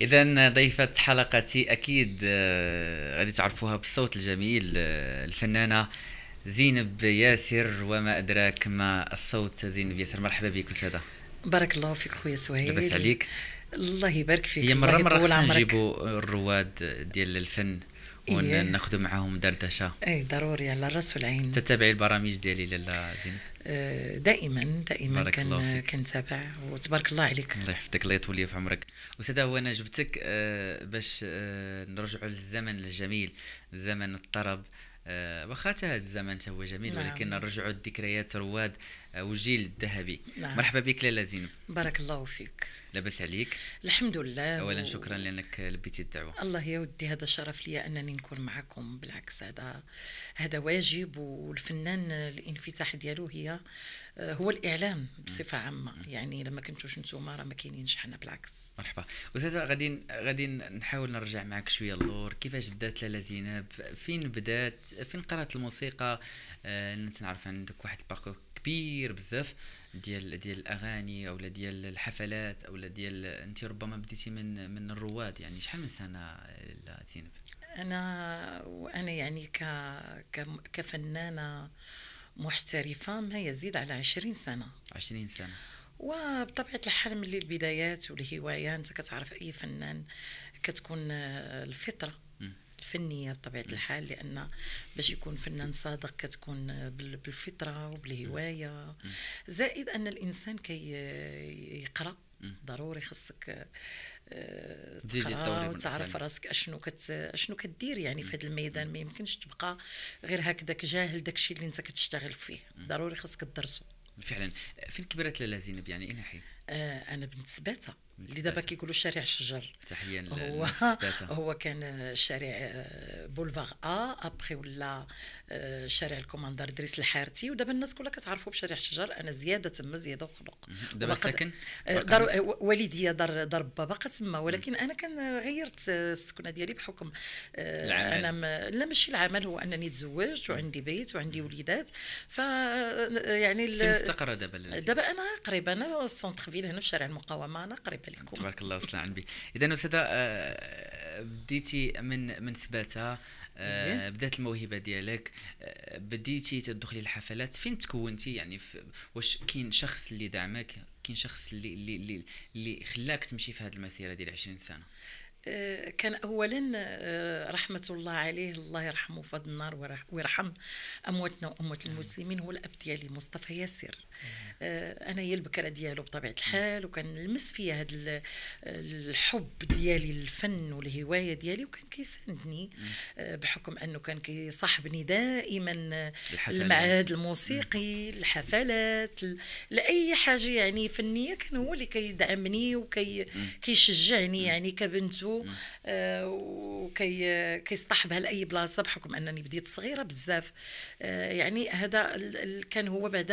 اذا ضيفة حلقتي اكيد آه، غادي تعرفوها بالصوت الجميل آه، الفنانة زينب ياسر وما ادراك ما الصوت زينب ياسر مرحبا بك استاذة بارك الله فيك خويا سهيل لاباس عليك الله يبارك فيك هي مره مره نجيبوا الرواد ديال الفن وناخذوا إيه. معاهم دردشه اي ضروري على الراس والعين تتابعي البرامج ديالي لاله آه، دائما دائما كان كنتابع وتبارك الله عليك الله يحفظك الله يطول في عمرك وساده هو انا جبتك آه، باش آه، نرجعوا للزمن الجميل زمن الطرب واخا هذا الزمن هو جميل نعم. ولكن نرجعوا الذكريات رواد آه، والجيل الذهبي نعم. مرحبا بك لاله زينب بارك الله فيك لاباس عليك الحمد لله اولا و... شكرا لانك لبيتي الدعوه الله يا ودي هذا شرف لي انني نكون معكم بالعكس هذا هذا واجب والفنان الانفتاح ديالو هي آه، هو الاعلام بصفه عامه يعني لما كنتوش نتوما راه ما كاينينش حنا بالعكس مرحبا استاذه غادي غادي نحاول نرجع معك شويه اللور كيفاش بدات لاله زينب فين بدات فين قرات الموسيقى آه نعرف عندك واحد الباركور كبير بزاف ديال ديال الاغاني اولا ديال الحفلات اولا ديال انت ربما بديتي من من الرواد يعني شحال من سنه زينب انا وانا يعني ك كفنانه محترفه ما يزيد على عشرين سنه عشرين سنه وبطبيعه الحال من البدايات والهوايه انت كتعرف اي فنان كتكون الفطره الفنيه بطبيعه الحال لان باش يكون فنان صادق كتكون بالفطره وبالهوايه زائد ان الانسان كي يقرا ضروري خصك آه، تقرا وتعرف راسك اشنو كت اشنو كدير يعني في هذا الميدان ما يمكنش تبقى غير هكذاك جاهل داك الشيء اللي انت كتشتغل فيه ضروري خصك تدرسو فعلا فين كبرت لاله زينب يعني اي ناحيه؟ آه انا بنت سباته اللي دابا كيقولوا شارع الشجر تحيه هو هو كان شارع آه، بولفار ا ابخي ولا آه، شارع الكوماندار دريس الحارتي ودابا الناس كلها كتعرفوا بشارع الشجر انا زياده تما زياده وخلق دابا ساكن آه، دار والديا دار دار بابا تما ولكن انا كان غيرت السكنه ديالي بحكم العمل. انا م... لا ماشي العمل هو انني تزوجت وعندي بيت وعندي وليدات ف يعني فين استقر دابا دابا انا قريب انا سونتر فيل هنا في شارع المقاومه انا قريب لكم تبارك الله وسلام عن بي اذا استاذه آه، بديتي من من سباته آه إيه. بدات الموهبه ديالك آه بديتي تدخلي الحفلات فين تكونتي يعني واش كاين شخص اللي دعمك كاين شخص اللي اللي اللي خلاك تمشي في هذه المسيره ديال 20 سنه آه، كان اولا آه، رحمه الله عليه الله يرحمه فضل النار ويرحم امواتنا واموات المسلمين هو الاب ديالي مصطفى ياسر آه، انا هي البكره ديالو بطبيعه الحال وكنلمس فيها هذا الحب ديالي للفن والهوايه ديالي وكان كيساندني آه، بحكم انه كان كيصاحبني دائما المعهد الموسيقي الحفلات لاي حاجه يعني فنيه كان هو اللي كيدعمني وكيشجعني يعني كبنته آه، وكي كيصطحبها لاي بلاصه بحكم انني بديت صغيره بزاف يعني هذا كان هو بعد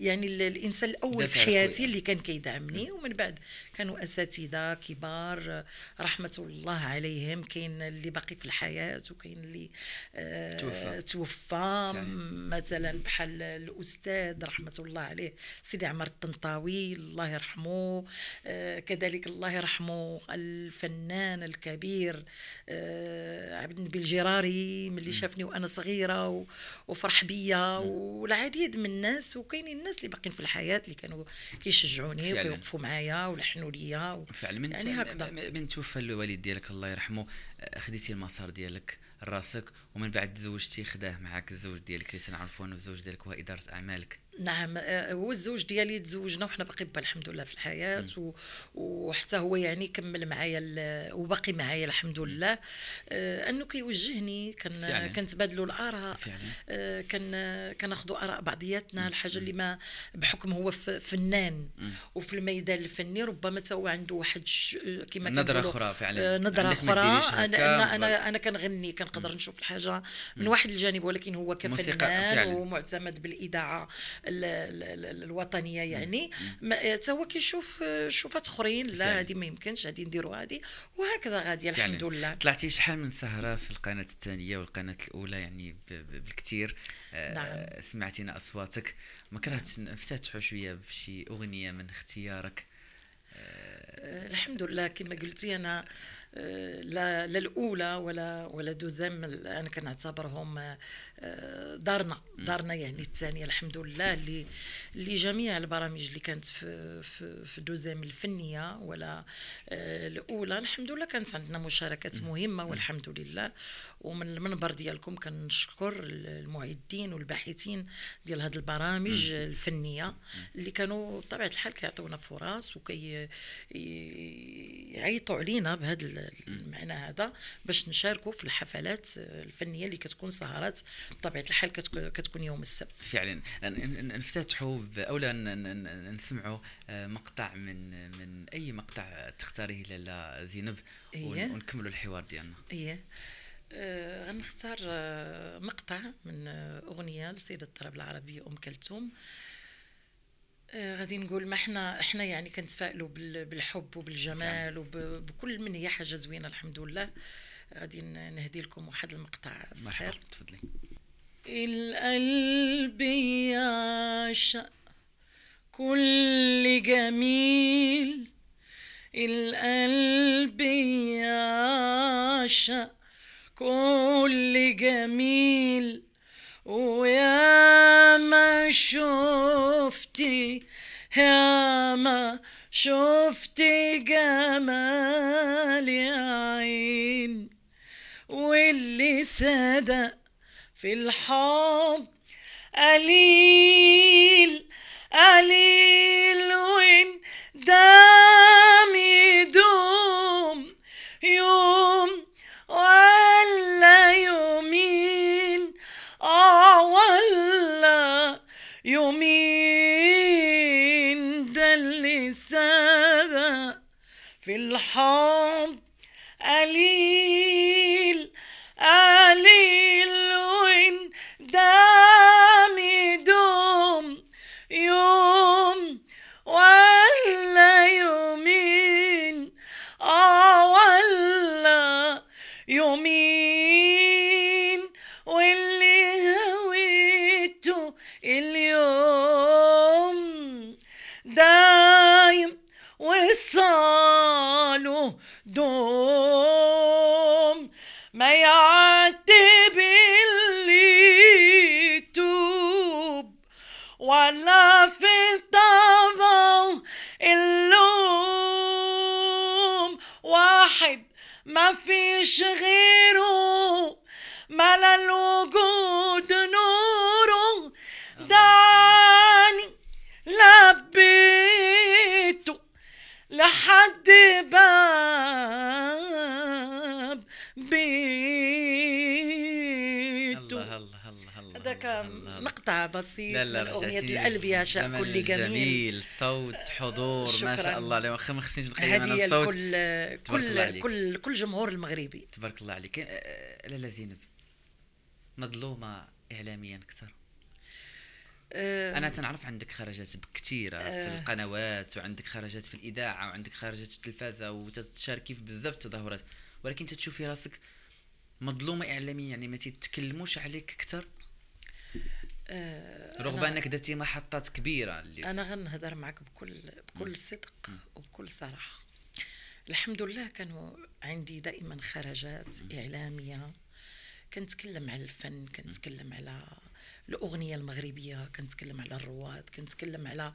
يعني الانسان الاول في حياتي اللي كان كيدعمني ومن بعد كانوا اساتذه كبار رحمه الله عليهم كاين اللي باقي في الحياه وكاين اللي آه توفى, توفى مثلا بحال الاستاذ رحمه الله عليه سيدي عمر الطنطاوي الله يرحمه آه كذلك الله يرحمه الفنان الكبير آه عبد النبي الجراري ملي شافني وانا صغيره وفرح بيا والعديد من الناس وكاينين الناس اللي باقيين في الحياه اللي كانوا كيشجعوني وكيوقفوا معايا ولحنوا ليا و... فعلا من يعني من توفى الوالد ديالك الله يرحمه خديتي المسار ديالك راسك ومن بعد تزوجتي خداه معاك الزوج ديالك اللي تنعرفوا انه الزوج ديالك هو اداره اعمالك نعم آه، هو الزوج ديالي تزوجنا وحنا بقبة الحمد لله في الحياة و... وحتى هو يعني كمل معايا ال... وباقي معايا الحمد لله آه، انه كيوجهني كان يعني. كنتبادلوا الاراء يعني. كان كان كناخذوا اراء بعضياتنا الحاجة اللي ما بحكم هو فنان وفي الميدان الفني ربما هو عنده واحد ش... كما نظرة اخرى فعلا نظرة اخرى انا انا, أنا كنغني كنقدر نشوف الحاجة حاجه من واحد الجانب ولكن هو كفنان ومعتمد بالاذاعه الوطنيه يعني آه، تا هو كيشوف آه، شوفات اخرين لا هذه ما يمكنش غادي نديروا هذه وهكذا غادي الحمد لله طلعتي شحال من سهره في القناه الثانيه والقناه الاولى يعني بالكثير آه، نعم. سمعتينا اصواتك ما كرهتش نفتتحوا شويه بشي اغنيه من اختيارك الحمد لله كما قلتي انا آه، لا للاولى ولا ولا دوزام انا كنعتبرهم آه، دارنا دارنا يعني الثانيه الحمد لله اللي اللي جميع البرامج اللي كانت في في, في دوزام الفنيه ولا آه، الاولى الحمد لله كانت عندنا مشاركات مهمه والحمد لله ومن المنبر ديالكم كنشكر المعدين والباحثين ديال هذه البرامج الفنيه اللي كانوا بطبيعه الحال كيعطيونا فرص وكيعيطوا علينا بهذا المعنى هذا باش نشاركوا في الحفلات الفنيه اللي كتكون سهرات بطبيعه الحال كتكون يوم السبت فعلا نفتتحوا اولا نسمعوا آه، مقطع من من اي مقطع تختاريه لالا زينب إيه. ونكملوا الحوار ديالنا إيه. أه غنختار آه، مقطع من آه، اغنيه لسيده الطرب العربي ام كلثوم آه، غادي نقول ما احنا احنا يعني كنتفائلوا بالحب وبالجمال نعم. وبكل من هي حاجه زوينه الحمد لله غادي نهدي لكم واحد المقطع صحير تفضلي القلب يعشق كل جميل القلب يعشق كل جميل ويا ما شوف شفتي يا ما شفتي جمال عين واللي صدق في الحب قليل قليل وين سادة في الحب قليل قليل هذاك مقطع بسيط لا لا من أغنية القلب يا شاء كل جميل جميل صوت حضور ما شاء الله اليوم ما خصنيش نقيم انا الصوت كل كل كل كل جمهور المغربي تبارك الله عليك أه، أه، أه، لالا زينب مظلومة إعلاميا أكثر انا تنعرف عندك خرجات كثيره في القنوات وعندك خرجات في الاذاعه وعندك خرجات في التلفازه وتتشاركي في بزاف التظاهرات ولكن تتشوفي راسك مظلومه اعلاميا يعني ما تتكلموش عليك اكثر آه رغم انك درتي محطات كبيره اللي انا غنهضر معك بكل بكل صدق وبكل صراحه الحمد لله كانوا عندي دائما خرجات اعلاميه كنتكلم على الفن كنتكلم على الاغنيه المغربيه كنتكلم على الرواد كنتكلم على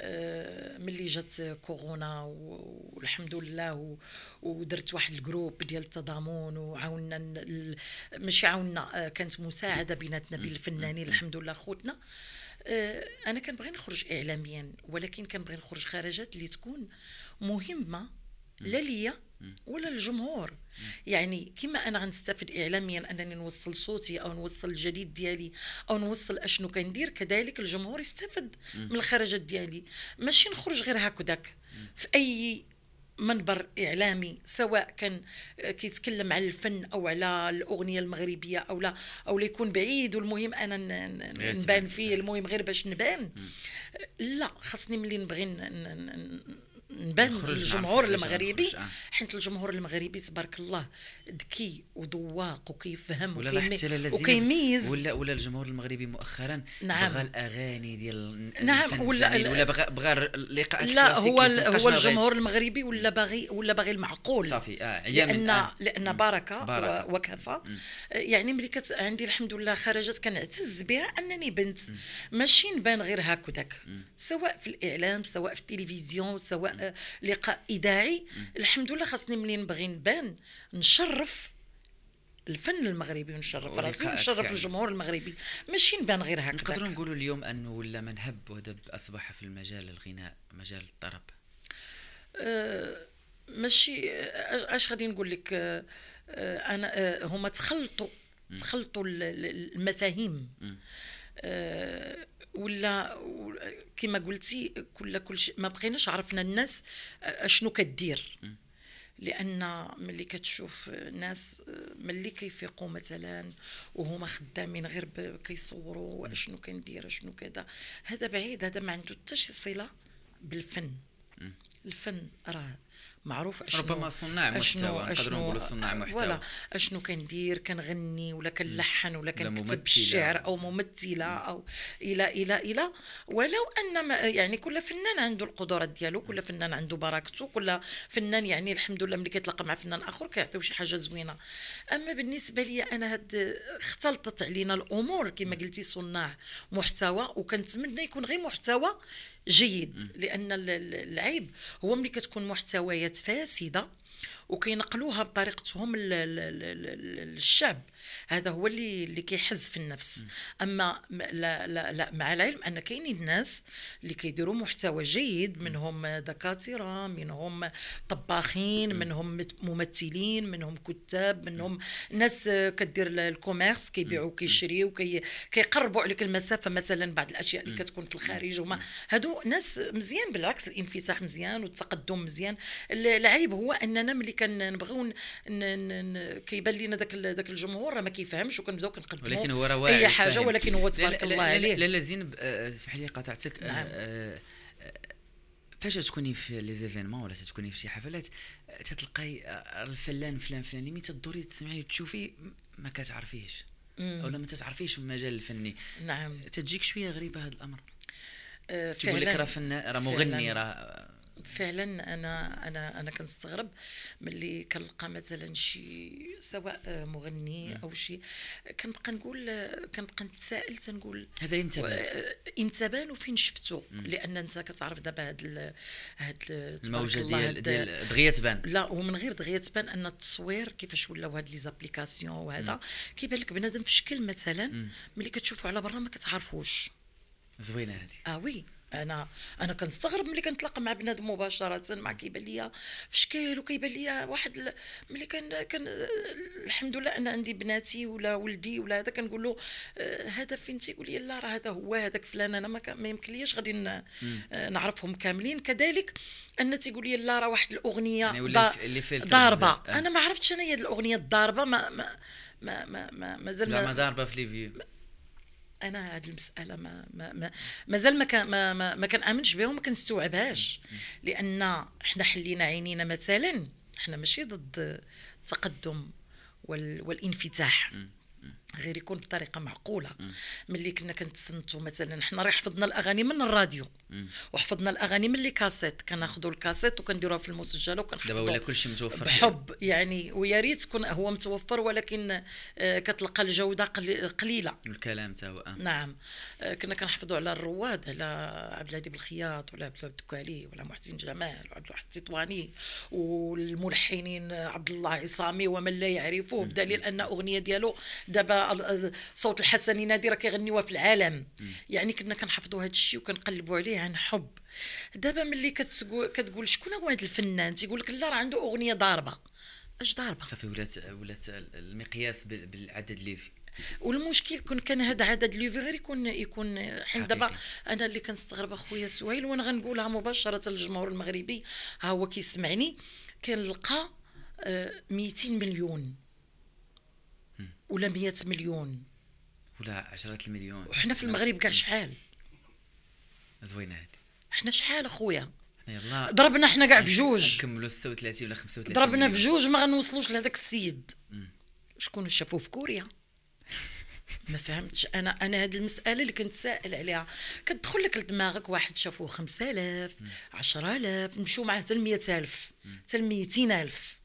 آه، ملي جات كورونا والحمد لله ودرت واحد الجروب ديال التضامن وعاونا ماشي عاونا آه، كانت مساعده بيناتنا بين الفنانين الحمد لله خوتنا آه، انا كنبغي نخرج اعلاميا ولكن كنبغي نخرج خرجات اللي تكون مهمه لا ليا ولا الجمهور يعني كما انا غنستافد اعلاميا انني نوصل صوتي او نوصل الجديد ديالي او نوصل اشنو كندير كذلك الجمهور يستافد من الخرجات ديالي ماشي نخرج غير هكذاك في اي منبر اعلامي سواء كان آه، كيتكلم على الفن او على الاغنيه المغربيه او لا او لا يكون بعيد والمهم انا نبان فيه المهم غير باش نبان لا خاصني ملي نبغي نبان للجمهور المغربي آه. حيت الجمهور المغربي تبارك الله ذكي وذواق وكيفهم وكيميز ولا ولا الجمهور المغربي مؤخرا نعم بغى الاغاني ديال نعم ولا ولا بغى بغى اللقاءات لا هو هو الجمهور المغربي ولا باغي ولا باغي المعقول صافي اه لان آه. لان بركه, بركة. وكفى يعني ملي كت عندي الحمد لله خرجت كنعتز بها انني بنت ماشي نبان غير هكذاك سواء في الاعلام سواء في التلفزيون سواء آه، لقاء اذاعي الحمد لله خاصني منين نبغي نبان نشرف الفن المغربي ونشرف راسي ونشرف يعني. الجمهور المغربي ماشي نبان غير هكذا نقدروا نقولوا اليوم انه ولا من هب ودب اصبح في المجال الغناء مجال الطرب أه ماشي آه، اش غادي نقول لك أه, آه، انا أه هما تخلطوا تخلطوا المفاهيم أه ولا كما قلتي كل كل شيء ما بقيناش عرفنا الناس اشنو آه، كدير لان ملي كتشوف ناس آه، ملي كيفيقوا مثلا وهما خدامين غير كيصوروا اشنو كندير اشنو كذا هذا بعيد هذا ما عنده حتى شي صله بالفن الفن راه معروف اشنو ربما صناع محتوى نقدروا نقولوا صناع آه، محتوى ولا اشنو كندير كنغني ولا كنلحن ولا كنكتب الشعر او ممثله او الى الى الى ولو ان يعني كل فنان عنده القدرات ديالو كل فنان عنده بركته كل فنان يعني الحمد لله ملي كيتلاقى مع فنان اخر كيعطيو شي حاجه زوينه اما بالنسبه لي انا هاد اختلطت علينا الامور كما قلتي صناع محتوى وكنتمنى يكون غير محتوى جيد لان العيب هو ملي كتكون محتوى مستويات فاسده وكينقلوها بطريقتهم للشعب هذا هو اللي اللي كيحز في النفس اما لا لا لا مع العلم ان كاينين الناس اللي كيديروا محتوى جيد منهم دكاتره منهم طباخين منهم ممثلين منهم كتاب منهم ناس كدير الكوميرس كيبيعوا كيشريوا كيقربوا عليك المسافه مثلا بعض الاشياء اللي كتكون في الخارج وما هادو ناس مزيان بالعكس الانفتاح مزيان والتقدم مزيان العيب هو اننا ملي كان نبغيو كيبان لنا ذاك ذاك الجمهور ما كيفهمش وكنبداو كنقدموا ولكن هو راه اي حاجه فهم. ولكن هو تبارك الله عليه لا لا زين آه، اسمح لي قاطعتك آه، نعم. آه، فاش تكوني في لي زيفينمون ولا تكوني في شي حفلات تتلقاي الفلان فلان فلاني مين تدوري تسمعي تشوفي ما كتعرفيهش ولا ما تتعرفيش المجال الفني نعم تجيك شويه غريبه هذا الامر أه تقول لك راه فنان راه مغني راه فعلا انا انا انا كنستغرب ملي كنلقى مثلا شي سواء مغني نعم. او شي كنبقى نقول كنبقى نتسائل تنقول هذا امتى بان امتى بان وفين شفتو لان انت كتعرف دابا هاد هاد الموجه ديال ديال دغيا تبان لا ومن غير دغيا تبان ان التصوير كيفاش ولاو هاد لي زابليكاسيون وهذا كيبان لك بنادم في شكل مثلا ملي كتشوفو على برا ما كتعرفوش زوينه هذه اه وي انا انا كنستغرب ملي كنتلاقى مع بنادم مباشره مع كيبان ليا في شكل وكيبان ليا واحد ل... ملي كان كان الحمد لله انا عندي بناتي ولا ولدي ولا هذا كنقول له آه، هذا فين تيقول لي لا راه هذا هو هذاك فلان انا ما, ك... ما ليش غادي آه، نعرفهم كاملين كذلك ان تيقول لي لا راه واحد الاغنيه يعني دا... ضاربه أه. انا ما عرفتش انا هي الاغنيه الضاربه ما ما ما ما مازال ما, ما, ما, ما ضاربه في ليفيو انا هذه المساله ما ما مازال ما كان ما ما, ما كنامنش بها وما كنستوعبهاش لان حنا حلينا عينينا مثلا حنا ماشي ضد التقدم وال والانفتاح غير يكون بطريقه معقوله ملي كنا كنتسنتوا مثلا حنا راه حفظنا الاغاني من الراديو وحفظنا الاغاني من لي كاسيت كناخذوا الكاسيت وكنديروها في المسجله وكنحفظوا دابا ولا كلشي متوفر بحب يعني ويا ريت يكون هو متوفر ولكن آه، كتلقى الجوده قليله الكلام تا هو آه. نعم آه، كنا كنحفظوا على الرواد على عبد الهادي بالخياط ولا عبد الوهاب الدكالي ولا محسن جمال وعبد الواحد التطواني والملحنين عبد الله عصامي ومن لا يعرفه بدليل ان اغنيه ديالو دابا صوت الحسني نادي راه كيغنيوها في العالم يعني كنا كنحفظوا هذا الشيء وكنقلبوا عليه عن حب دابا ملي كتقول شكون هو هذا الفنان تيقول لك لا راه عنده اغنيه ضاربه اش ضاربه صافي ولات ولات المقياس بالعدد اللي والمشكل كون كان هذا عدد لي غير يكون يكون حين دابا انا اللي كنستغرب اخويا سهيل وانا غنقولها مباشره للجمهور المغربي ها هو كيسمعني كنلقى 200 آه، مليون ولا 100 مليون ولا عشرة المليون وحنا في المغرب كاع شحال زوينه هادي حنا شحال اخويا يلا ضربنا حنا كاع في جوج نكملوا 36 ولا 35 ضربنا في جوج ما غنوصلوش لهذاك السيد شكون شافوه في كوريا ما فهمتش انا انا هذه المساله اللي كنت سائل عليها كتدخل لك لدماغك واحد شافوه 5000 10000 نمشوا معاه حتى ل 100000 حتى ل 200000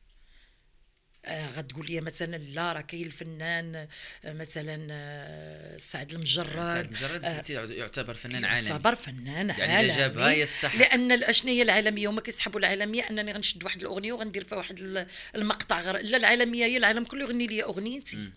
آه، غتقول لي مثلا لا راه كاين الفنان آه، مثلا آه، سعد المجرد سعد المجرد يعتبر فنان عالمي يعتبر فنان يعني عالمي يعني جابها يستحق لان شنو هي العالميه هما كيسحبوا العالميه انني غنشد واحد الاغنيه وغندير فيها واحد المقطع غير لا العالميه هي العالم كله يغني لي اغنيتي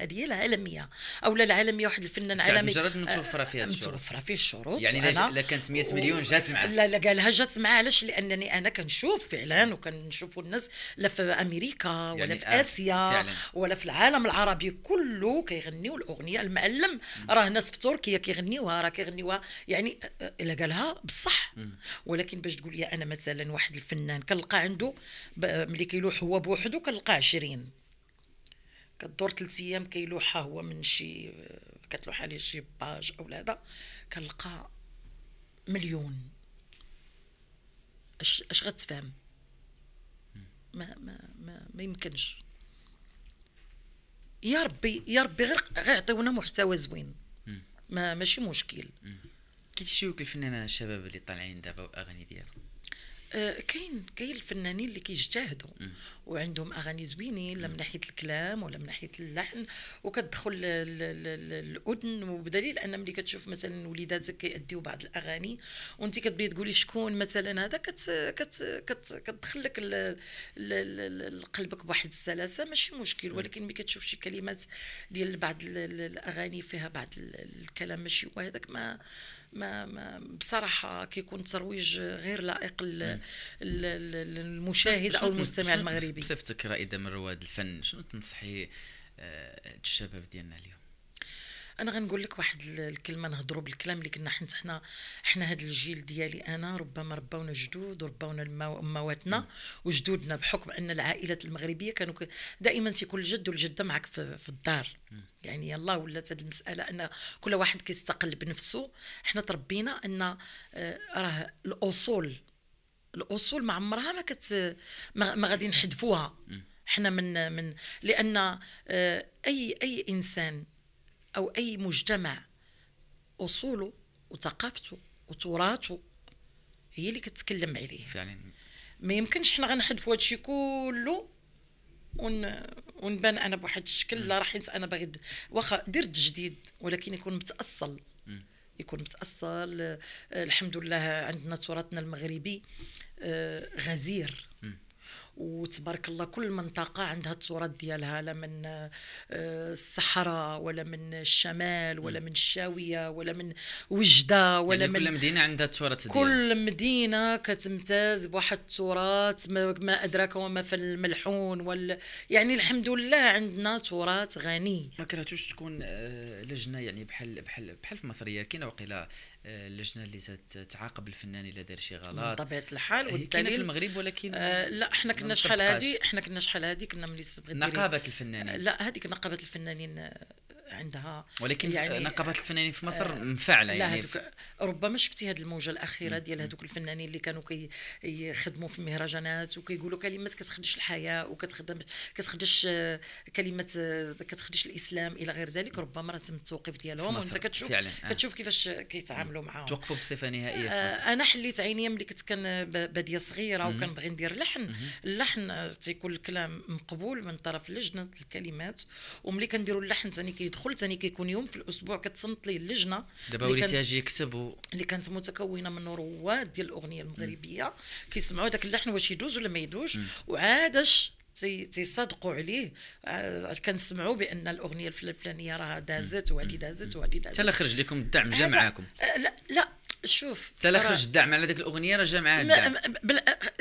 هذه هي العالميه او لا العالميه واحد الفنان عالمي مجرد متوفره آه، فيها الشروط متوفره فيه الشروط يعني لا كانت 100 مليون جات معاه لا لا قالها جات معاه علاش لانني انا كنشوف فعلا وكنشوفوا الناس لا في امريكا ولا يعني في آه، اسيا فعلا. ولا في العالم العربي كله كيغنيوا الاغنيه المعلم راه ناس في تركيا كيغنيوها راه كيغنيوها يعني آه، الا قالها بصح ولكن باش تقول لي انا مثلا واحد الفنان كنلقى عنده ملي كيلوح هو بوحدو كنلقى 20 كدور ثلاث ايام كيلوحها هو من شي كتلوح عليه شي باج او هذا كنلقى مليون اش اش غتفهم ما ما ما, ما يمكنش يا ربي يا ربي غير غيعطيونا محتوى زوين ما ماشي مشكل كيتشوك الفنانين الشباب اللي طالعين دابا واغاني ديالهم آه، كاين كاين الفنانين اللي كيجتهدوا وعندهم اغاني زوينين لا من ناحيه الكلام ولا من ناحيه اللحن وكتدخل الاذن وبدليل ان ملي كتشوف مثلا وليداتك كيأديو بعض الاغاني وانت كتبغي تقولي شكون مثلا هذا كت كت كت كتدخل لك قلبك بواحد السلاسه ماشي مشكل ولكن ملي كتشوف شي كلمات ديال بعض الاغاني فيها بعض الكلام ماشي وهذاك ما ما, ما بصراحه كيكون ترويج غير لائق المشاهد إيه. او المستمع المغربي بصفتك رائده من رواد الفن شنو تنصحي آه، الشباب ديالنا اليوم انا غنقول لك واحد الكلمه نهضروا بالكلام اللي كنا حنت حنا حنا هذا الجيل ديالي انا ربما ربونا جدود وربونا امواتنا وجدودنا بحكم ان العائلات المغربيه كانوا دائما تيكون الجد والجده معك في, في الدار يعني يلا ولات هذه المساله ان كل واحد كيستقل بنفسه حنا تربينا ان آه، راه الاصول الاصول ما عمرها ما كت ما غادي نحذفوها حنا من من لان آه، اي اي انسان أو أي مجتمع أصوله وثقافته وتراثه هي اللي كتتكلم عليه فعلا ما يمكنش حنا غنحذفوا هادشي كله ون... ونبان انا بواحد الشكل لا راح انا باغي واخا درت جديد ولكن يكون متاصل يكون متاصل آه، الحمد لله عندنا تراثنا المغربي آه، غزير وتبارك الله كل منطقة عندها التراث ديالها لا من آه، الصحراء ولا من الشمال ولا من الشاوية ولا من وجدة ولا يعني من كل مدينة عندها التراث ديالها كل مدينة كتمتاز بواحد التراث ما أدراك وما في الملحون وال يعني الحمد لله عندنا تراث غني ما كرهتوش تكون آه، لجنة يعني بحال بحال بحال في مصرية كاينة وقيلة آه، اللجنه اللي تتعاقب الفنان الا دار شي غلط بطبيعه الحال والدليل في المغرب ولكن آه لا احنا كنا كنا شحال هذه حنا كنا شحال هذه كنا ملي صبغت نقابه الفنانين لا هذيك نقابه الفنانين عندها ولكن يعني نقابه آه، الفنانين في مصر مفعله آه، يعني ربما شفتي هذه الموجه الاخيره ديال هذوك الفنانين اللي كانوا كيخدموا كي في المهرجانات وكيقولوا كلمات كتخدش الحياه وكتخدم كتخدش آه، كلمه كتخدش الاسلام الى غير ذلك ربما راه تم التوقيف ديالهم وانت كتشوف فعلا. كتشوف كيفاش كيتعاملوا معاهم توقفوا بصفه نهائيه آه انا حليت عينيا ملي كنت كان باديه صغيره وكنبغي ندير لحن اللحن تيكون الكلام مقبول من طرف لجنه الكلمات وملي كنديروا اللحن ثاني كيدخل كيدخل ثاني كيكون يوم في الاسبوع كتصنت ليه اللجنه دابا وليتي اجي يكتب اللي كانت متكونه من رواد ديال الاغنيه المغربيه كيسمعوا داك اللحن واش يدوز ولا ما يدوش وعاداش تيصادقوا عليه آه، كنسمعوا بان الاغنيه الفلانيه راه دازت وهذه دازت وهذه دازت حتى خرج لكم الدعم جا آه، معاكم آه، لا لا شوف تلخرج الدعم على ديك الاغنيه راه جا معاه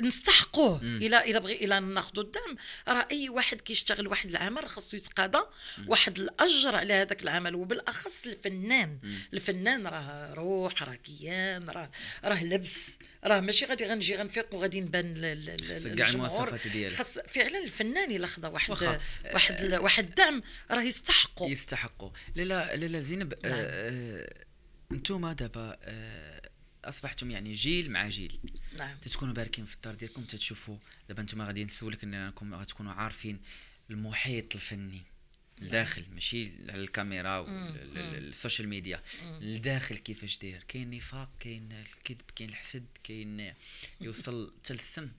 نستحقوه الا الى بغي الا ناخذ الدعم راه اي واحد كيشتغل واحد العمل خاصو يتقاضى واحد الاجر على هذاك العمل وبالاخص الفنان م- الفنان راه روح راه كيان راه راه لبس راه ماشي غادي غنجي غنفيق وغادي نبان للجمهور خاص فعلا الفنان الا خذا واحد وخا. واحد آه، واحد الدعم راه يستحقه يستحقه لا لا زينب آه، نعم. آه انتم دابا آه، اصبحتم يعني جيل مع جيل نعم تتكونوا باركين في الدار ديالكم تتشوفوا دابا انتم غادي نسولك انكم غتكونوا عارفين المحيط الفني الداخل نعم. ماشي على الكاميرا والسوشيال ميديا الداخل كيفاش داير كاين نفاق كاين الكذب كاين الحسد كاين يوصل حتى للسم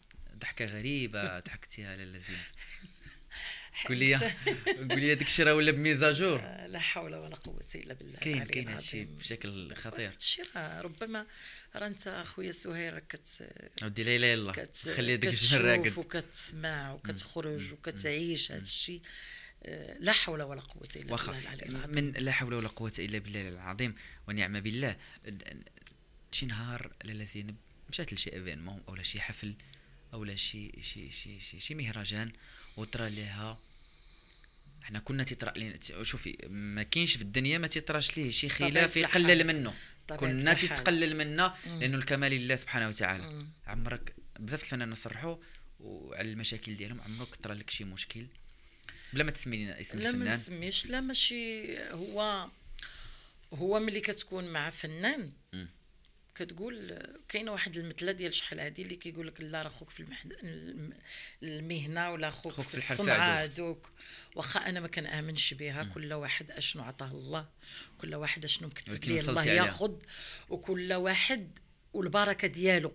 ضحكه غريبه ضحكتيها لاله زينب قولي قولي ديك الشيء راه ولا بميزاجور آه، لا حول ولا قوه الا بالله كاين كاين هادشي بشكل خطير هادشي راه ربما راه انت خويا سهير راك كت ودي لا اله الا الله خلي هذاك الجهل راكد وكتسمع وكتخرج وكتعيش هادشي آه، لا حول ولا قوة إلا بالله العلي العظيم من لا حول ولا قوة إلا بالله العظيم ونعم بالله شي نهار لاله زينب مشات لشي ايفينمون ولا شي حفل او لا شي شي شي شي, شي مهرجان وترى ليها حنا كنا تيطرا شوفي ما كاينش في الدنيا ما تيطراش ليه شي خلاف يقلل منه كنا تيتقلل منا لانه الكمال لله سبحانه وتعالى عمرك بزاف الفنانين صرحوا وعلى المشاكل ديالهم عمرك طرا لك شي مشكل بلا ما تسمي لنا اسم لا الفنان لا ما نسميش لا ماشي هو هو ملي كتكون مع فنان كتقول كاينه واحد المثله ديال شحال هادي اللي كيقول لك لا راه خوك في المحد... المهنه ولا خوك, خوك في, في الصنعه هذوك واخا انا ما كنامنش بها كل واحد اشنو عطاه الله كل واحد اشنو مكتب ليه الله ياخذ وكل واحد والبركه ديالو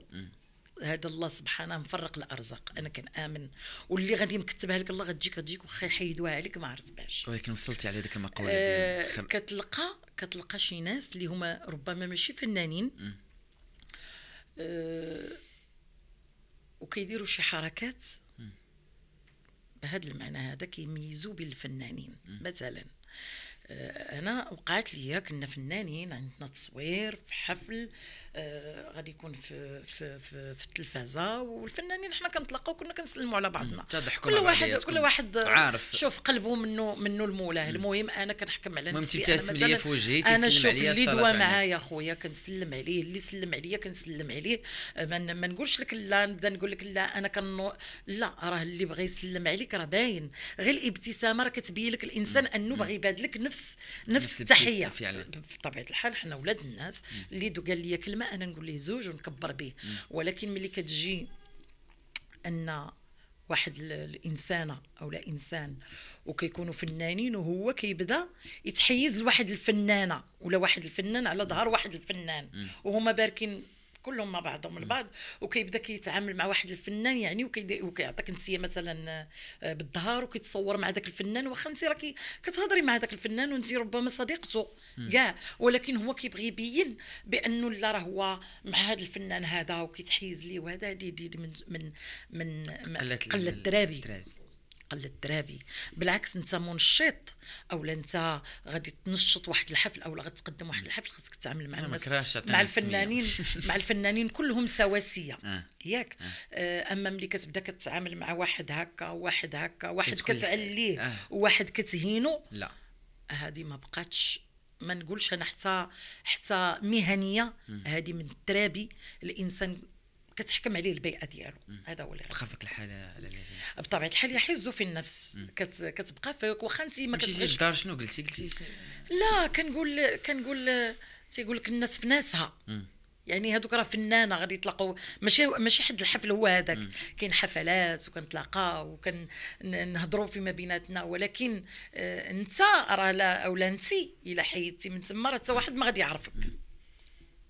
هذا الله سبحانه مفرق الارزاق انا كنامن واللي غادي مكتبها لك الله غتجيك غتجيك واخا يحيدوها عليك ما عرفت باش ولكن وصلتي على ديك المقوله آه دي كتلقى كتلقى شي ناس اللي هما ربما ماشي فنانين م. أه، وكيديروا شي حركات بهذا المعنى هذا كيميزوا بين الفنانين مثلا انا وقعت ليا كنا فنانين عندنا تصوير في حفل آه غادي يكون في في في, في التلفازه والفنانين حنا كنتلاقاو كنا كنسلموا على بعضنا كل واحد كل واحد عارف شوف قلبه منه منه المولاه المهم انا كنحكم على نفسي انا مثلا في وجهي انا شوف اللي دوا معايا خويا كنسلم عليه اللي سلم عليا كنسلم عليه آه، ما, ما نقولش لك لا نبدا نقول لك لا انا كنو لا راه اللي بغى يسلم عليك راه باين غير الابتسامه راه كتبين لك الانسان انه باغي يبادلك نفس نفس نفس التحيه بطبيعه الحال حنا ولاد الناس اللي دو قال لي كلمه انا نقول ليه زوج ونكبر به ولكن ملي كتجي ان واحد الانسانه او لا انسان وكيكونوا فنانين وهو كيبدا يتحيز لواحد الفنانه ولا واحد الفنان على ظهر واحد الفنان وهما باركين كلهم مع بعضهم البعض وكيبدا كيتعامل مع واحد الفنان يعني وكيعطيك نسيه مثلا آه، بالظهر وكيتصور مع ذاك الفنان واخا انت راكي كتهضري مع ذاك الفنان وانت ربما صديقته كاع ولكن هو كيبغي يبين بانه لا راه هو مع هذا الفنان هذا وكيتحيز ليه وهذا دي من من من قله الترابي. قل الترابي بالعكس انت منشط او انت غادي تنشط واحد الحفل او غتقدم واحد الحفل خاصك تتعامل مع الناس مع الفنانين مع الفنانين كلهم سواسيه آه. ياك آه. آه. اما ملي كتبدا كتعامل مع واحد هكا واحد هكا واحد كتعليه آه. وواحد كتهينو لا هذه ما بقاتش ما نقولش انا حتى حتى مهنيه هذه من الترابي الانسان كتحكم عليه البيئه ديالو هذا هو اللي تخافك الحاله بطبيعه الحال يحز في النفس كت... كتبقى فيك واخا انت ما كتبغيش الدار شنو قلتي قلتي لا كنقول كنقول تيقول لك الناس في ناسها يعني هذوك راه فنانه غادي يطلقوا ماشي ماشي حد الحفل هو هذاك كاين حفلات وكنتلاقى وكنهضروا فيما بيناتنا ولكن آه انت راه لا لا انت الا حيدتي من تما راه حتى واحد ما غادي يعرفك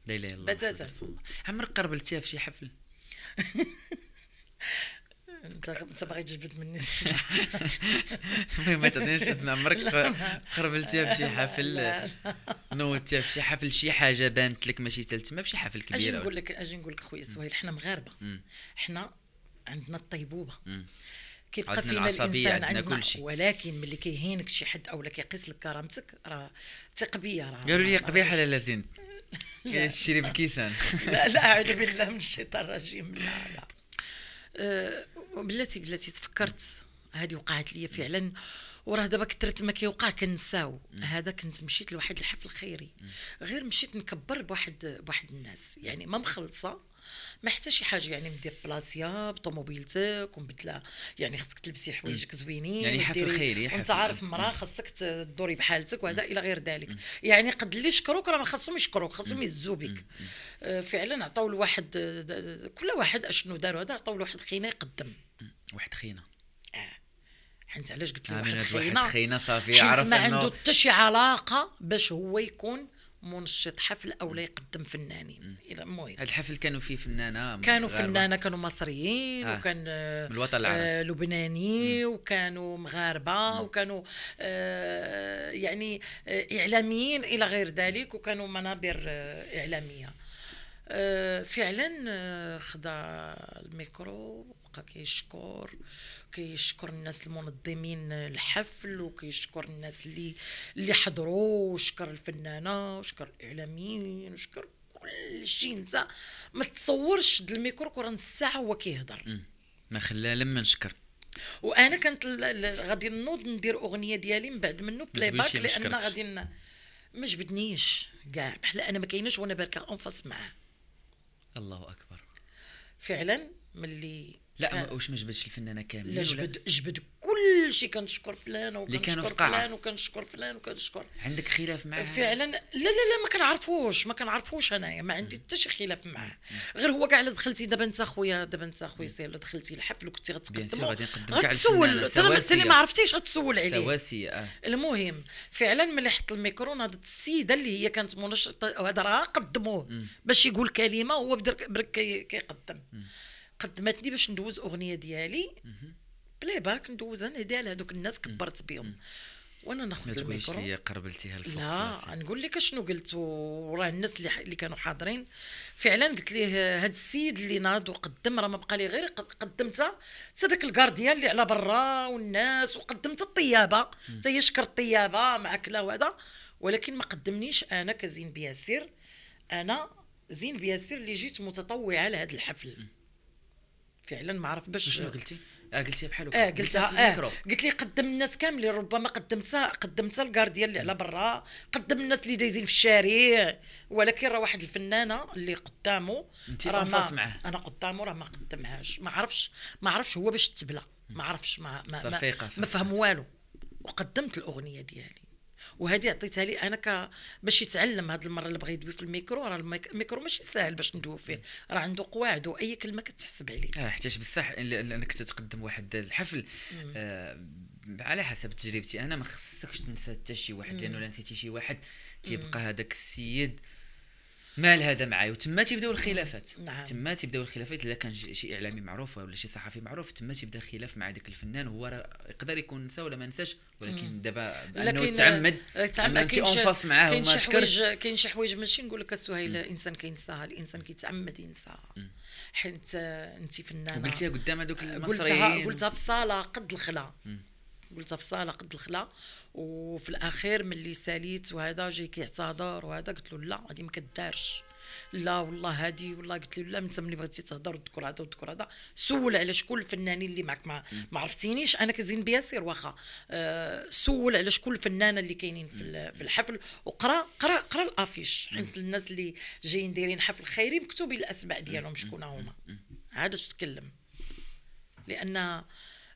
لا اله الا الله بتاتا عمرك قربلتيها في شي حفل انت انت باغي تجبد مني ما تعطينيش عمرك قربلتيها في شي حفل نوتيها في شي حفل شي حاجه بانت لك ماشي حتى ما في شي حفل كبير اجي نقول لك اجي نقول لك خويا سهيل حنا مغاربه حنا عندنا الطيبوبه كيبقى فينا الانسان عندنا كل شيء ولكن ملي كيهينك شي حد اولا كيقيس لك كرامتك راه تقبيه راه قالوا لي قبيحه لا لازين كيشري بكيسان لا لا اعوذ بالله من الشيطان الرجيم لا لا أه بلاتي بلاتي تفكرت هذه وقعت لي فعلا وراه دابا كثرت ما كيوقع كنساو هذا كنت مشيت لواحد الحفل خيري غير مشيت نكبر بواحد بواحد الناس يعني ما مخلصه ما حتى شي حاجه يعني مدير بلاصيا بطوموبيلتك ومبدله يعني خصك تلبسي حوايجك زوينين يعني حفل خيري وانت عارف مراه خصك تدوري بحالتك وهذا الى غير ذلك يعني قد اللي يشكروك راه ما خصهم يشكروك خصهم يهزوا بك آه، فعلا عطاو لواحد كل واحد اشنو داروا هذا عطاو لواحد خينا يقدم واحد خينا آه. حنت علاش قلت له واحد خينا خينا صافي عرف ما عنده حتى شي علاقه باش هو يكون منشط حفل او لا يقدم فنانين الى المهم هذا الحفل كانوا فيه فنانه كانوا فنانه كانوا مصريين آه. وكان آه، من الوطن العربي آه لبناني مم. وكانوا مغاربه مم. وكانوا آه يعني آه اعلاميين الى غير ذلك وكانوا منابر آه اعلاميه آه فعلا آه خدا الميكرو الحلقه كيشكر كيشكر الناس المنظمين الحفل وكيشكر الناس اللي اللي حضروا وشكر الفنانه وشكر الاعلاميين وشكر كل شيء انت ما تصورش د الميكرو كره نص ساعه هو كيهضر ما خلاه لما نشكر وانا كنت غادي نوض ندير اغنيه ديالي من بعد منه بلاي باك لان غادي ما جبدنيش كاع بحال انا ما كايناش وانا باركه انفاس معاه الله اكبر فعلا ملي لا أه. واش ما جبدش الفنانه كامله لا جبد جبد كل شيء كنشكر فلان وكنشكر فلان وكنشكر فلان وكنشكر عندك خلاف معاه فعلا لا لا لا ما كنعرفوش ما كنعرفوش انايا ما عندي حتى شي خلاف معاه غير هو كاع دخلتي دابا انت خويا دابا انت خويا سير دخلتي الحفل وكنتي غتقدم غتسول نقدم انت اللي ما عرفتيش غتسول عليه سواسيه آه. المهم فعلا ملي حط الميكرو نهضت السيده اللي هي كانت منشطه وهذا راه قدموه باش يقول كلمه هو برك كيقدم كي قدمتني باش ندوز اغنيه ديالي بلاي باك ندوزها على هذوك الناس كبرت بهم وانا ناخذ الميكرو ما تقوليش لي قربلتيها الفوق لا نقول لك شنو قلت وراه الناس اللي, اللي كانوا حاضرين فعلا قلت ليه هذا السيد اللي ناض وقدم راه ما بقى لي غير قدمتها حتى داك الكارديان اللي على برا والناس وقدمت الطيابه حتى هي شكر الطيابه مع كلا وهذا ولكن ما قدمنيش انا كزين بياسير انا زين بياسير اللي جيت متطوعه لهذا الحفل م. فعلا ما عرف باش شنو آه، قلتي اه قلتي بحال هكا اه قلتها اه قلت لي قدم الناس كاملين ربما قدمت قدمت الكارديان اللي على برا قدم الناس اللي دايزين في الشارع ولكن راه واحد الفنانه اللي قدامه راه ما انا قدامه راه ما قدمهاش ما عرفش ما عرفش هو باش تبلى ما عرفش ما ما, ما, ما فهم والو وقدمت الاغنيه ديالي وهذه عطيتها لي انا ك باش يتعلم هذه المره اللي بغى يدوي في الميكرو راه الميكرو ماشي ساهل باش ندوي فيه راه عنده قواعد واي كلمه كتحسب عليه اه حتى بصح انك تتقدم واحد الحفل آه على حسب تجربتي انا ما خصكش تنسى حتى شي واحد لانه الا نسيتي شي واحد تيبقى هذاك السيد مال هذا معايا وتما تيبداو الخلافات نعم. تما تيبداو الخلافات الا كان شي اعلامي معروف ولا شي صحفي معروف تما تيبدا خلاف مع ذاك الفنان هو يقدر يكون نسى ولا ما نساش ولكن دابا انه آه، تعمد تعمد كاين معاه كاين شي حوايج كاين شي حوايج ماشي نقول لك سهيل الانسان كينساها الانسان كيتعمد ينساها حيت آه، انت فنانه قلتيها قدام هذوك المصريين قلتها قلتها في صاله قد الخلا قلت في الصاله قد الخلا وفي الاخير ملي ساليت وهذا جاي كيعتذر وهذا قلت له لا هذه ما كدارش لا والله هادي والله قلت له لا انت ملي بغيتي تهضر وتذكر هذا وتذكر هذا سول على شكون الفنانين اللي معك ما ما عرفتينيش انا كزين بياسير واخا أه سول على شكون الفنانه اللي كاينين في في الحفل وقرا قرا قرا الافيش حيت الناس اللي جايين دايرين حفل خيري مكتوبين الاسماء ديالهم شكون هما عاد تكلم لان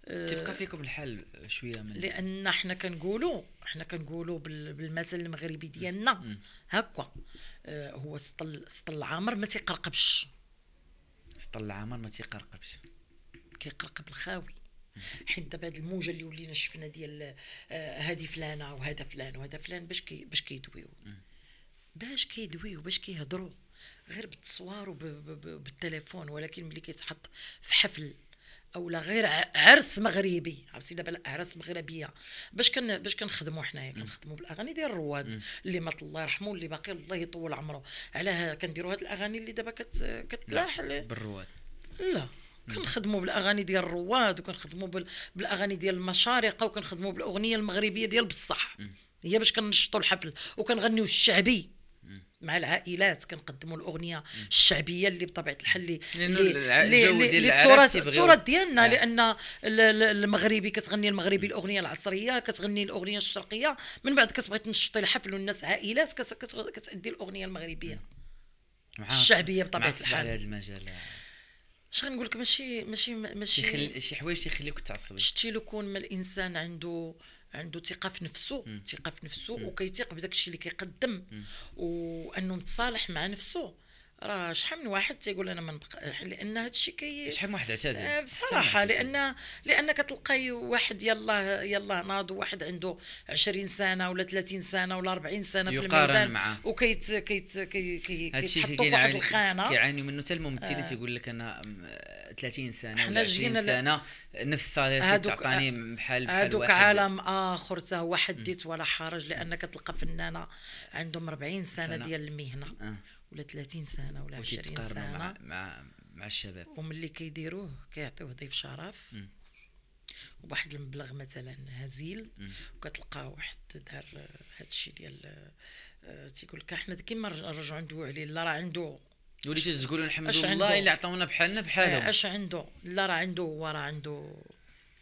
تبقى فيكم الحل شويه من لان حنا كنقولوا حنا كنقولوا بالمثل المغربي ديالنا هكا آه، هو سطل سطل العامر ما تيقرقبش سطل العامر ما تيقرقبش كيقرقب الخاوي حيت دابا هاد الموجه اللي ولينا شفنا ديال آه، هادي فلانه وهذا فلان وهذا فلان باش كي باش كيدويو باش كيدويو باش كيهضروا غير بالتصوار وبالتليفون ولكن ملي كيتحط في حفل او غير عرس مغربي عرفتي دابا الاعراس مغربيه باش كن باش كنخدموا حنايا كنخدموا بالاغاني ديال الرواد اللي مات الله يرحمه اللي باقي الله يطول عمره على كنديروا هاد الاغاني اللي دابا كت كتلاح بالرواد لا كنخدموا بالاغاني ديال الرواد وكنخدموا بالاغاني ديال المشارقه وكنخدموا بالاغنيه المغربيه ديال بصح هي باش كنشطوا الحفل وكنغنيو الشعبي مع العائلات كنقدموا الاغنيه الشعبيه اللي بطبيعه الحال اللي اللي التراث التراث ديالنا آه. لان المغربي كتغني المغربي الاغنيه العصريه كتغني الاغنيه الشرقيه من بعد كتبغي تنشطي الحفل والناس عائلات كتادي الاغنيه المغربيه الشعبيه بطبيعه الحال هذا المجال اش غنقول لك ماشي ماشي ماشي شي حوايج تيخليوك تعصبي شتي لو كون ما الانسان عنده عنده ثقه في نفسه ثقه في نفسه وكيثيق بداك الشيء اللي كيقدم وانه متصالح مع نفسه راه شحال من واحد تيقول انا ما نبقى لان هذا الشيء كي شحال من واحد اعتزل آه، بصراحه لان لان كتلقاي واحد يلاه يلاه ناض واحد عنده 20 سنه ولا 30 سنه ولا 40 سنه في الميدان وكيت كيت كي كي كيتحطوا في واحد الخانه كيعاني منه حتى الممثلين آه. تيقول لك انا 30 سنه ولا 20 سنه نفس الصالير تعطاني آه، بحال بحال هذوك عالم اخر حتى هو حديت ولا حرج لان كتلقى فنانه عندهم 40 سنه, سنة. ديال المهنه آه. ولا 30 سنه ولا 20 سنه مع, مع مع الشباب وملي كيديروه كيعطيوه ضيف شرف وبواحد المبلغ مثلا هزيل وكتلقى واحد دار هذا الشيء ديال آه، تيقول لك احنا كيما نرجعوا ندويو عليه لا راه عنده وليتي تقولوا الحمد لله اللي عطاونا بحالنا بحالهم اش عنده لا راه عنده هو راه عنده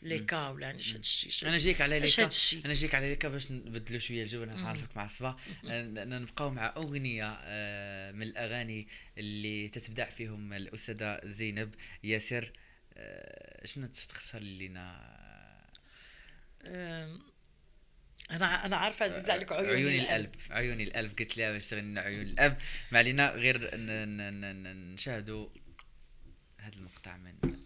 لي كا ولا علاش هاد الشيء انا جايك على كا انا جايك على لي كا باش نبدلوا شويه الجو انا عارفك مع الصباح نبقاو مع اغنيه آه، من الاغاني اللي تتبدع فيهم الاستاذه زينب ياسر آه، شنو تختار لينا انا انا عارفه عزيزه عليك عيوني, عيون القلب عيوني القلب قلت لها باش تغني عيون الاب ما علينا غير نشاهدوا هذا المقطع من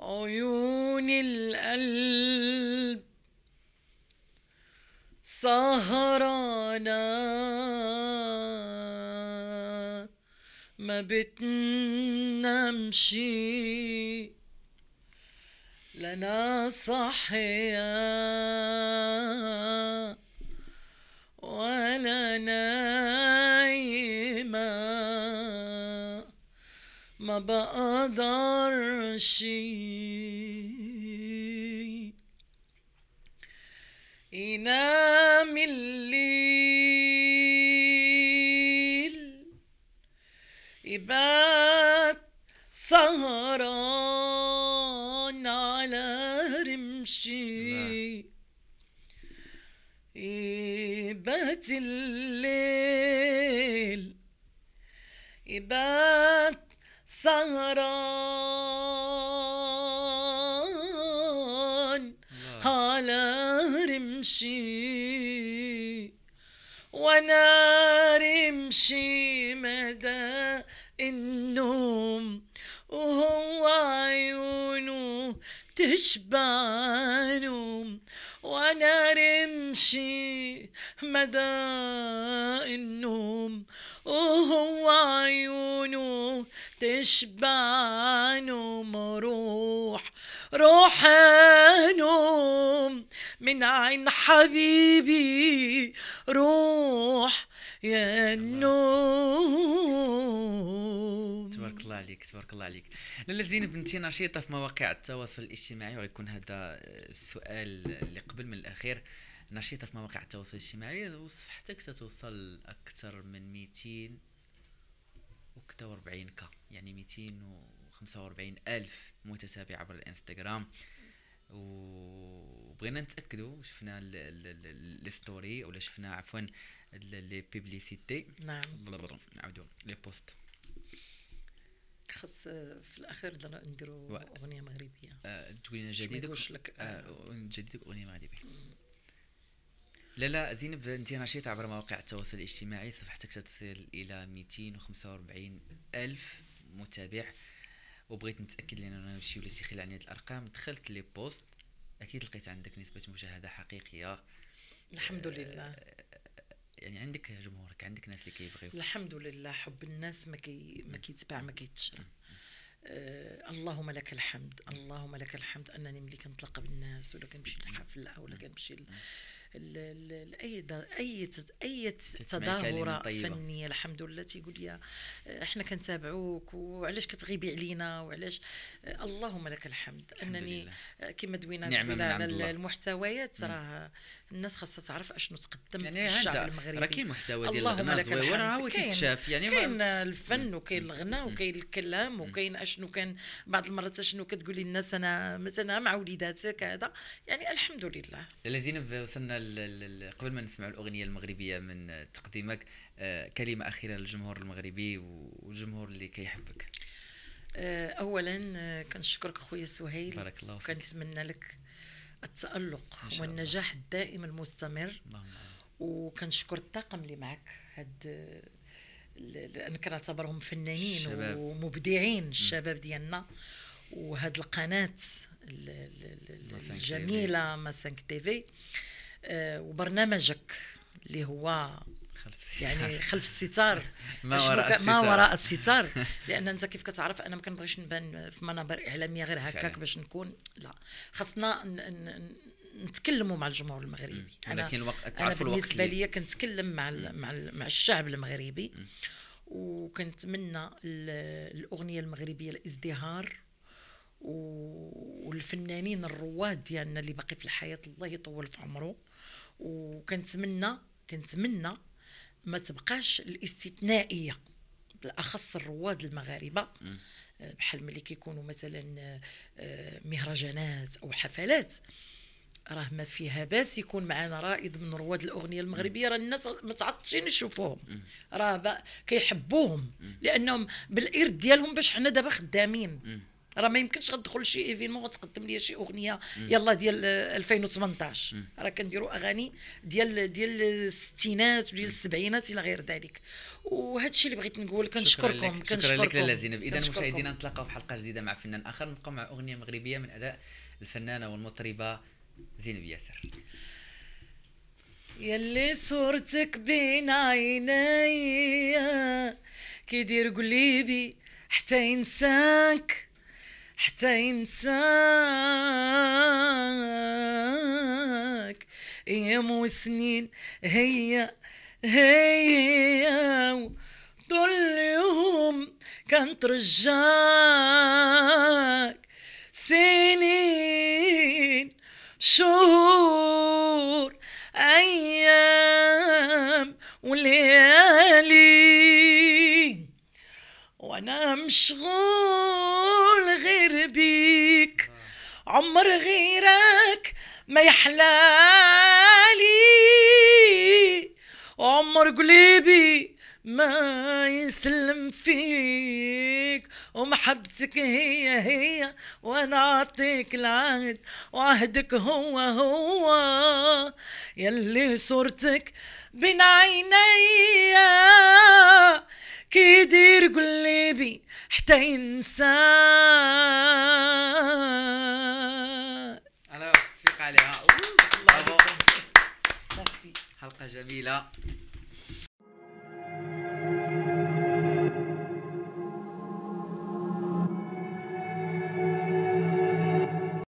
عيون القلب سهرانة ما بتنمشي لنا صحيه ولا نايمة ما بقدرش ينام الليل يبات سهران الليل يبات سهران على رمشي وانا رمشي مدى النوم وهو عيونه تشبع نوم وانا رمشي مدى النوم وهو عيونه تشبع نوم روح روح نوم من عين حبيبي روح يا النوم تبارك الله عليك تبارك الله عليك للذين بنتي نشيطه في مواقع التواصل الاجتماعي ويكون هذا السؤال اللي قبل من الاخير نشيطه في مواقع التواصل الاجتماعي وصفحتها تتوصل اكثر من 200 و كا يعني 245 الف متتابع عبر الانستغرام وبغينا نتاكدوا شفنا لي ستوري ولا شفنا عفوا لي بيبليسيتي نعم نعاودوا لي بوست خاص في الاخير نديروا اغنيه مغربيه آه، تقول لنا جديدك آه جديدك اغنيه مغربيه لا لا زينب انت نشيطه عبر مواقع التواصل الاجتماعي صفحتك تصل الى 245 الف متابع وبغيت نتاكد لان انا شي وليت خلال عنيت الارقام دخلت لي بوست اكيد لقيت عندك نسبه مشاهده حقيقيه الحمد آه، لله يعني عندك جمهورك عندك ناس اللي كيبغيو الحمد لله حب الناس ما كي ما كيتباع ما كيتشرى آه اللهم لك الحمد اللهم لك الحمد انني ملي كنتلاقى بالناس ولا كنمشي لحفله ولا كنمشي اي اي اي تظاهره فنيه الحمد لله تيقول لي آه، احنا كنتابعوك وعلاش كتغيبي علينا وعلاش آه، اللهم لك الحمد انني آه، كما دوينا على المحتويات راه الناس خاصها تعرف اشنو تقدم يعني الشعب المغربي راه كاين محتوى ديال الغناء زويور راه هو تيتشاف يعني كاين الفن وكاين الغناء وكاين الكلام وكاين اشنو كان بعض المرات اشنو كتقولي للناس انا مثلا مع وليداتك هذا يعني الحمد لله زينب وصلنا قبل ما نسمع الاغنيه المغربيه من تقديمك آه، كلمه اخيره للجمهور المغربي والجمهور اللي كيحبك آه، اولا آه، كنشكرك خويا سهيل بارك الله فيك كنتمنى لك التالق والنجاح الدائم المستمر وكنشكر الطاقم اللي معك هاد لان كنعتبرهم فنانين الشباب. ومبدعين الشباب ديالنا وهاد القناه الجميله ما 5 تي في آه، وبرنامجك اللي هو خلف يعني خلف الستار ما وراء الستار ما وراء الستار لان انت كيف كتعرف انا ما كنبغيش نبان في منابر اعلاميه غير هكاك باش نكون لا خاصنا نتكلموا مع الجمهور المغربي انا لكن الوقت انا بالنسبه لي كنتكلم مع ال مع, ال مع الشعب المغربي وكنتمنى الاغنيه المغربيه الازدهار والفنانين الرواد ديالنا يعني اللي باقي في الحياه الله يطول في عمره وكنتمنى كنتمنى ما تبقاش الاستثنائيه بالاخص الرواد المغاربه بحال ملي كيكونوا مثلا آه، مهرجانات او حفلات راه ما فيها باس يكون معنا رائد من رواد الاغنيه المغربيه راه الناس متعطشين يشوفوهم راه كيحبوهم لانهم بالارد ديالهم باش حنا دابا خدامين راه ما يمكنش غندخل شي ايفينمون وتقدم لي شي اغنيه يلا ديال 2018 راه كنديروا اغاني ديال ديال الستينات وديال السبعينات الى غير ذلك وهذا الشيء اللي بغيت نقول كنشكركم كنشكركم شكرا لك لاله زينب اذا مشاهدينا نتلاقاو في حلقه جديده مع فنان اخر نبقاو مع اغنيه مغربيه من اداء الفنانه والمطربه زينب ياسر يلي صورتك بين عينيا كيدير قليبي حتى ينساك حتى ينساك ايام وسنين هي هي طول يوم كان ترجاك سنين شهور ايام وليالي وانا مشغول غير بيك عمر غيرك ما يحلالي عمر قليبي ما يسلم فيك ومحبتك هي هي وانا اعطيك العهد وعهدك هو هو يلي صورتك بين عيني كي كيدير قلبي حتى ينساك على تسيق عليها حلقه جميله